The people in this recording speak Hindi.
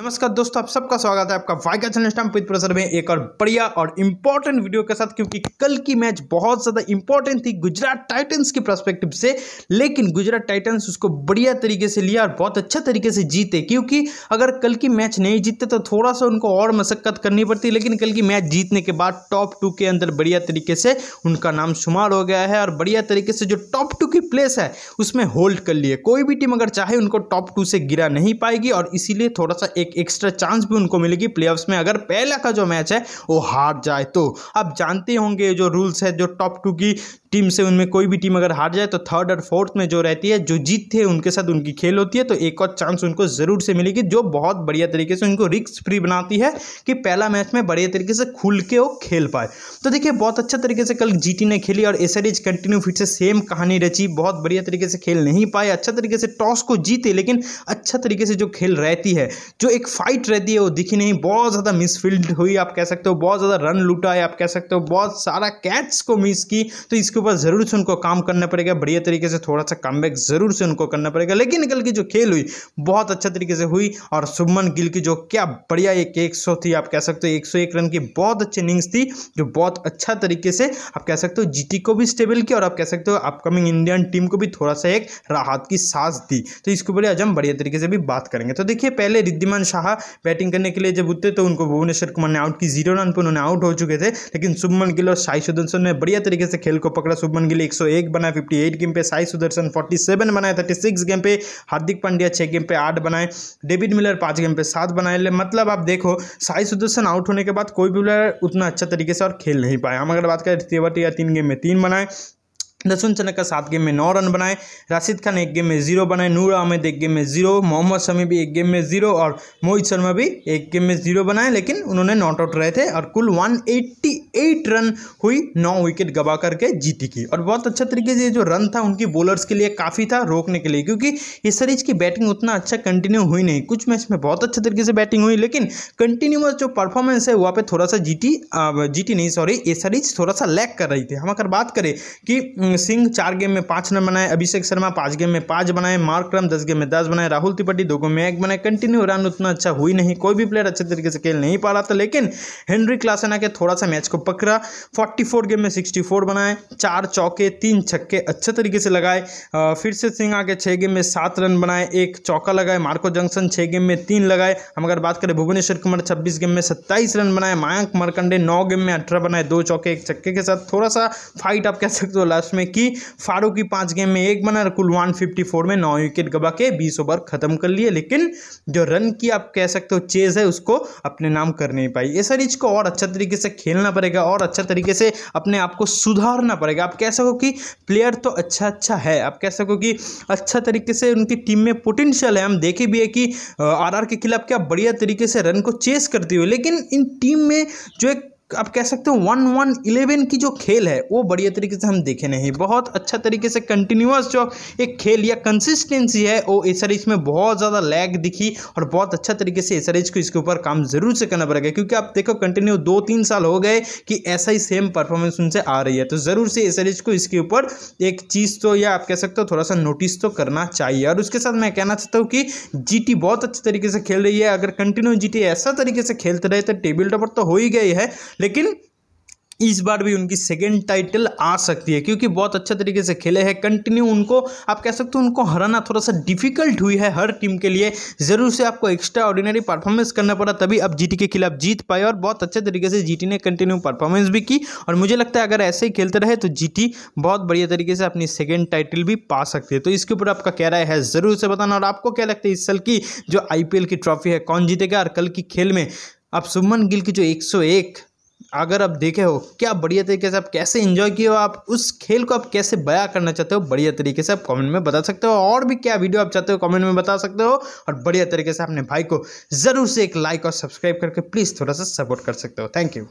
नमस्कार दोस्तों आप सबका स्वागत है आपका वाइका चैनल स्टाम पित प्रसर में एक और बढ़िया और इम्पोर्टेंट वीडियो के साथ क्योंकि कल की मैच बहुत ज़्यादा इंपॉर्टेंट थी गुजरात टाइटंस की प्रस्पेक्टिव से लेकिन गुजरात टाइटंस उसको बढ़िया तरीके से लिया और बहुत अच्छा तरीके से जीते क्योंकि अगर कल की मैच नहीं जीतते तो थोड़ा सा उनको और मशक्क़त करनी पड़ती लेकिन कल की मैच जीतने के बाद टॉप टू के अंदर बढ़िया तरीके से उनका नाम शुमार हो गया है और बढ़िया तरीके से जो टॉप टू की प्लेस है उसमें होल्ड कर लिए कोई भी टीम अगर चाहे उनको टॉप टू से गिरा नहीं पाएगी और इसीलिए थोड़ा सा एक एक एक्स्ट्रा चांस भी उनको मिलेगी प्लेऑफ्स में अगर पहला का जो मैच है वो हार जाए तो आप जानते होंगे जो रूल्स है जो टॉप टू की टीम से उनमें कोई भी टीम अगर हार जाए तो थर्ड और फोर्थ में जो रहती है जो जीतती है उनके साथ उनकी खेल होती है तो एक और चांस उनको ज़रूर से मिलेगी जो बहुत बढ़िया तरीके से उनको रिक्स फ्री बनाती है कि पहला मैच में बढ़िया तरीके से खुल के वो खेल पाए तो देखिए बहुत अच्छा तरीके से कल जी ने खेली और एस कंटिन्यू फिर से सेम कहानी रची बहुत बढ़िया तरीके से खेल नहीं पाए अच्छा तरीके से टॉस को जीते लेकिन अच्छा तरीके से जो खेल रहती है जो एक फाइट रहती है वो दिखी नहीं बहुत ज़्यादा मिसफील्ड हुई आप कह सकते हो बहुत ज़्यादा रन लुटाए है आप कह सकते हो बहुत सारा कैच को मिस की तो इसको इसके ऊपर ज़रूर से उनको काम करना पड़ेगा बढ़िया तरीके से थोड़ा सा कम ज़रूर से उनको करना पड़ेगा लेकिन कल की जो खेल हुई बहुत अच्छा तरीके से हुई और शुभमन गिल की जो क्या बढ़िया एक एक सौ थी आप कह सकते हो एक सौ एक रन की बहुत अच्छी इनिंग्स थी जो बहुत अच्छा तरीके से आप कह सकते हो जीटी को भी स्टेबल किया और आप कह सकते हो अपकमिंग इंडियन टीम को भी थोड़ा सा एक राहत की सांस दी तो इसके ऊपर आज हम बढ़िया तरीके से भी बात करेंगे तो देखिए पहले रिद्धिमान शाह बैटिंग करने के लिए जब उतरे तो उनको भुवनेश्वर कुमार ने आउट की जीरो रन पर उन्होंने आउट हो चुके थे लेकिन शुभमन गिल और साई सुदर्शन ने बढ़िया तरीके से खेल को पकड़ा आंकड़ा शुभमन गिल 101 बनाए 58 गेम पे साई सुदर्शन 47 बनाए 36 गेम पे हार्दिक पांड्या छः गेम पे आठ बनाए डेविड मिलर पाँच गेम पे सात बनाए मतलब आप देखो साई सुदर्शन आउट होने के बाद कोई भी प्लेयर उतना अच्छा तरीके से और खेल नहीं पाया हम अगर बात करें तेवटी या तीन गेम में तीन बनाए दसुन चनक का सात गेम में नौ रन बनाए राशिद खान एक गेम में जीरो बनाए नूर अहमद एक गेम में जीरो मोहम्मद शमी भी एक गेम में जीरो और मोहित शर्मा भी एक गेम में जीरो बनाए लेकिन उन्होंने नॉट आउट रहे थे और कुल 180 एट रन हुई नौ विकेट गवा करके जीती की और बहुत अच्छा तरीके से जो रन था उनकी बॉलर्स के लिए काफ़ी था रोकने के लिए क्योंकि इस सीरीज की बैटिंग उतना अच्छा कंटिन्यू हुई नहीं कुछ मैच में बहुत अच्छे तरीके से बैटिंग हुई लेकिन कंटिन्यूस जो परफॉर्मेंस है वहाँ पर थोड़ा सा जीटी जीटी नहीं सॉरी ये सीरीज थोड़ा सा लैक कर रही थी हम अगर बात करें कि सिंह चार गेम में पाँच रन बनाए अभिषेक शर्मा पाँच गेम में पाँच बनाए मार्क रम दस गेम में दस बनाए राहुल त्रिपाठी दो गेम में एक बनाए कंटिन्यू रन उतना अच्छा हुई नहीं कोई भी प्लेयर अच्छे तरीके से खेल नहीं पा रहा था लेकिन हेनरी क्लासेना के थोड़ा सा मैच को पकड़ा 44 गेम में 64 बनाए चार चौके तीन छक्के अच्छे तरीके से लगाए फिर से सिंह आके छः गेम में सात रन बनाए एक चौका लगाए मार्को जंक्शन छः गेम में तीन लगाए हम अगर बात करें भुवनेश्वर कुमार छब्बीस गेम में सत्ताईस रन बनाए मयंक मार्कंडे नौ गेम में अठारह बनाए दो चौके एक छक्के के साथ थोड़ा सा फाइट आप कह सकते हो लास्ट में कि फारूकी पाँच गेम में एक बना कुल वन में नौ विकेट गबा के बीस ओवर खत्म कर लिए लेकिन जो रन की आप कह सकते हो चेज है उसको अपने नाम कर नहीं पाई ये सर को और अच्छा तरीके से खेलना पड़ेगा पड़ेगा और अच्छा तरीके से अपने आप को सुधारना पड़ेगा आप कह सको कि प्लेयर तो अच्छा अच्छा है आप कह सको कि अच्छा तरीके से उनकी टीम में पोटेंशियल है हम देखे भी है कि आर के खिलाफ क्या बढ़िया तरीके से रन को चेस करती हुई लेकिन इन टीम में जो एक आप कह सकते हो वन वन इलेवन की जो खेल है वो बढ़िया तरीके से हम देखे नहीं बहुत अच्छा तरीके से कंटिन्यूस जो एक खेल या कंसिस्टेंसी है वो एसआरएच में बहुत ज़्यादा लैग दिखी और बहुत अच्छा तरीके से एसआरएच को इसके ऊपर काम जरूर से करना पड़ेगा क्योंकि आप देखो कंटिन्यू दो तीन साल हो गए कि ऐसा ही सेम परफॉर्मेंस उनसे आ रही है तो ज़रूर से एसआरएच को इसके ऊपर एक चीज़ तो या आप कह सकते हो थोड़ा सा नोटिस तो करना चाहिए और उसके साथ मैं कहना चाहता हूँ कि जी बहुत अच्छे तरीके से खेल रही है अगर कंटिन्यू जी ऐसा तरीके से खेलते रहे तो टेबल टॉपर तो हो ही गई है लेकिन इस बार भी उनकी सेकेंड टाइटल आ सकती है क्योंकि बहुत अच्छा तरीके से खेले हैं कंटिन्यू उनको आप कह सकते हो उनको हराना थोड़ा सा डिफिकल्ट हुई है हर टीम के लिए ज़रूर से आपको एक्स्ट्रा ऑर्डिनरी परफॉर्मेंस करना पड़ा तभी आप जीटी के खिलाफ जीत पाए और बहुत अच्छे तरीके से जीटी ने कंटिन्यू परफॉर्मेंस भी की और मुझे लगता है अगर ऐसे ही खेलते रहे तो जी बहुत बढ़िया तरीके से अपनी सेकेंड टाइटल भी पा सकती है तो इसके ऊपर आपका क्या राय है ज़रूर से बताना और आपको क्या लगता है इस साल की जो आई की ट्रॉफी है कौन जीतेगा और कल की खेल में आप सुमन गिल की जो 101 अगर आप देखे हो क्या बढ़िया तरीके से आप कैसे इंजॉय किए हो आप उस खेल को आप कैसे बया करना चाहते हो बढ़िया तरीके से आप कमेंट में बता सकते हो और भी क्या वीडियो आप चाहते हो कमेंट में बता सकते हो और बढ़िया तरीके से अपने भाई को ज़रूर से एक लाइक और सब्सक्राइब करके प्लीज़ थोड़ा सा सपोर्ट कर सकते हो थैंक यू